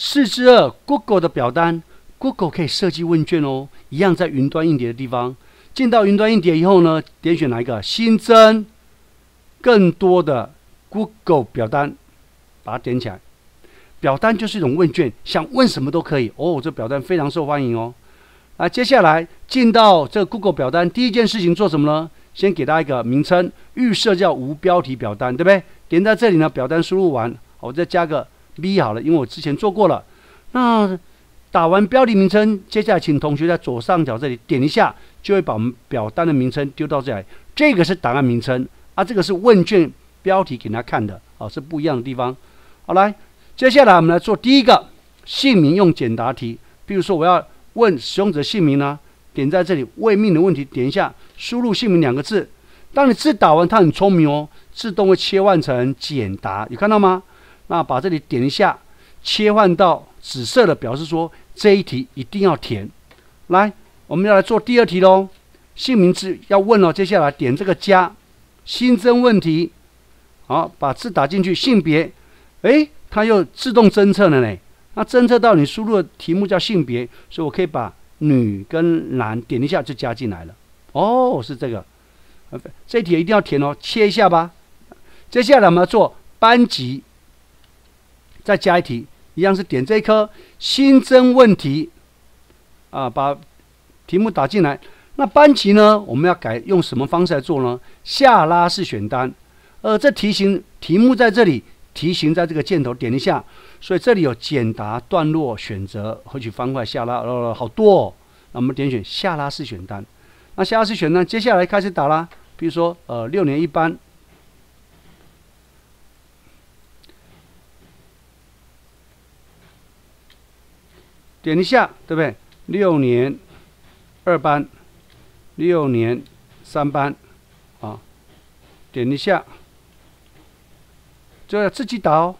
四之二，Google 的表单，Google 可以设计问卷哦，一样在云端硬叠的地方。进到云端硬叠以后呢，点选哪一个新增，更多的 Google 表单，把它点起来。表单就是一种问卷，想问什么都可以哦。这表单非常受欢迎哦。那接下来进到这个 Google 表单，第一件事情做什么呢？先给大家一个名称，预设叫无标题表单，对不对？点在这里呢，表单输入完，我再加个。B 好了，因为我之前做过了。那打完标题名称，接下来请同学在左上角这里点一下，就会把表单的名称丢到这里。这个是档案名称，啊，这个是问卷标题给他看的，啊，是不一样的地方。好，来，接下来我们来做第一个姓名用简答题。比如说我要问使用者姓名呢，点在这里，未命的问题，点一下，输入姓名两个字。当你字打完，它很聪明哦，自动会切换成简答，有看到吗？那把这里点一下，切换到紫色的，表示说这一题一定要填。来，我们要来做第二题喽。姓名字要问哦，接下来点这个加，新增问题。好，把字打进去。性别，哎，它又自动侦测了呢。那侦测到你输入的题目叫性别，所以我可以把女跟男点一下就加进来了。哦，是这个。这题一定要填哦，切一下吧。接下来我们要做班级。再加一题，一样是点这一颗，新增问题啊，把题目打进来。那班级呢，我们要改用什么方式来做呢？下拉式选单。呃，这题型题目在这里，题型在这个箭头点一下，所以这里有简答、段落选择、获取方块、下拉，呃，好多。那我们点选下拉式选单。那下拉式选单，接下来开始打啦。比如说，呃，六年一班。点一下，对不对？六年二班，六年三班，啊，点一下，就要自己打哦。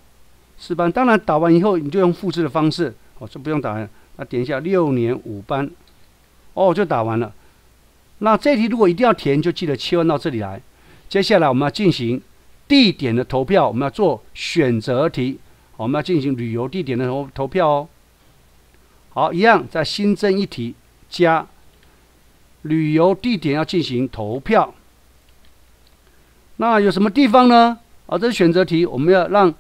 四班，当然打完以后你就用复制的方式，哦，这不用打了。那点一下六年五班，哦，就打完了。那这题如果一定要填，就记得切换到这里来。接下来我们要进行地点的投票，我们要做选择题，我们要进行旅游地点的投投票哦。好，一样再新增一题，加旅游地点要进行投票。那有什么地方呢？啊，这是选择题，我们要让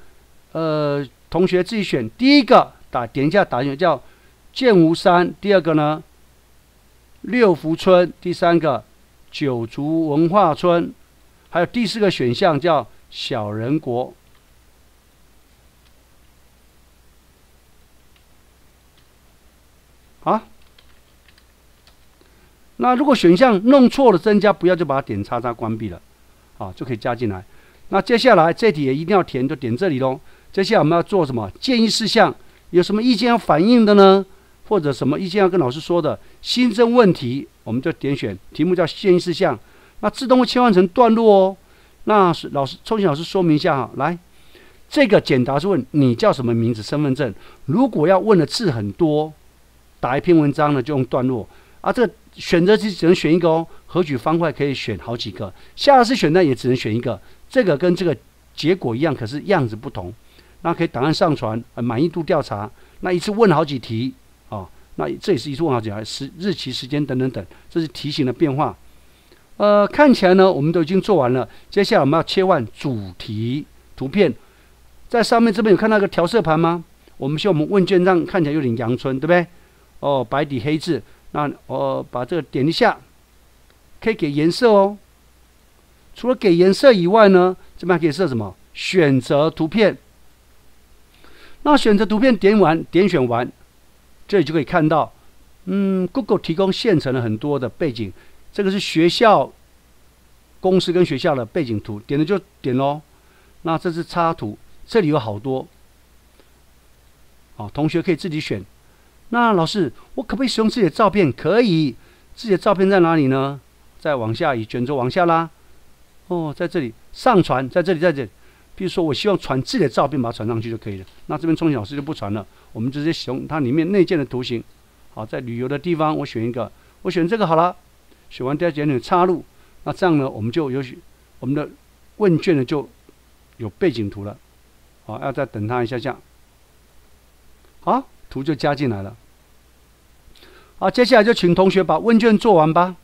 呃同学自己选。第一个打点一下，答案叫剑湖山；第二个呢，六福村；第三个九族文化村，还有第四个选项叫小人国。啊，那如果选项弄错了，增加不要就把它点叉叉关闭了，啊，就可以加进来。那接下来这题也一定要填，就点这里喽。接下来我们要做什么？建议事项有什么意见要反映的呢？或者什么意见要跟老师说的？新增问题我们就点选，题目叫建议事项，那自动会切换成段落哦。那老师，重新老师说明一下哈，来，这个简答是问你叫什么名字、身份证。如果要问的字很多。打一篇文章呢，就用段落啊。这个选择题只能选一个哦，何举方块可以选好几个。下次选呢，也只能选一个。这个跟这个结果一样，可是样子不同。那可以档案上传，满意度调查。那一次问好几题啊，那这也是一次问好几题，时日期时间等等等，这是题型的变化。呃，看起来呢，我们都已经做完了。接下来我们要切换主题图片，在上面这边有看到一个调色盘吗？我们需要我们问卷上看起来有点阳春，对不对？哦，白底黑字。那我把这个点一下，可以给颜色哦。除了给颜色以外呢，这边还可以设什么？选择图片。那选择图片点完，点选完，这里就可以看到。嗯，Google 提供现成的很多的背景，这个是学校、公司跟学校的背景图，点的就点咯，那这是插图，这里有好多。好，同学可以自己选。那老师，我可不可以使用自己的照片？可以，自己的照片在哪里呢？再往下移，卷轴往下拉。哦，在这里上传，在这里，在这里。比如说我希望传自己的照片，把它传上去就可以了。那这边聪情老师就不传了，我们直接使用它里面内建的图形。好，在旅游的地方，我选一个，我选这个好了。选完第二点，点插入。那这样呢，我们就有我们的问卷呢，就有背景图了。好，要再等它一下下。好。图就加进来了。好，接下来就请同学把问卷做完吧。